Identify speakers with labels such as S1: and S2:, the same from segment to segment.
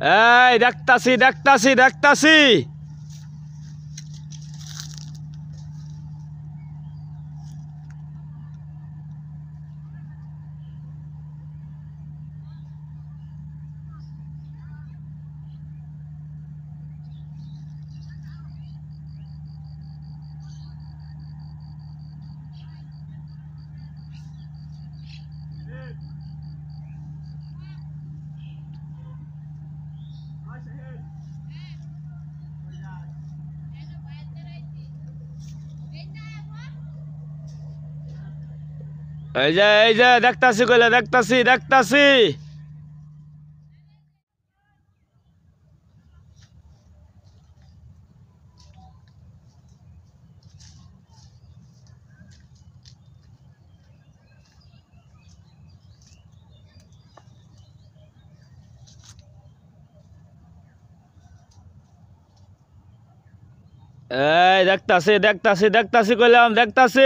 S1: এই দেখতাছি দেখতাছি দেখতাছি এই যে এই যে দেখতাছি কইলে দেখতাছি দেখতাছি
S2: এই দেখতাছি দেখতাছি দেখতাছি কইলাম দেখতাছি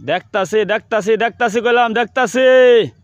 S1: देखता से देखता से देखता से गलम देखता से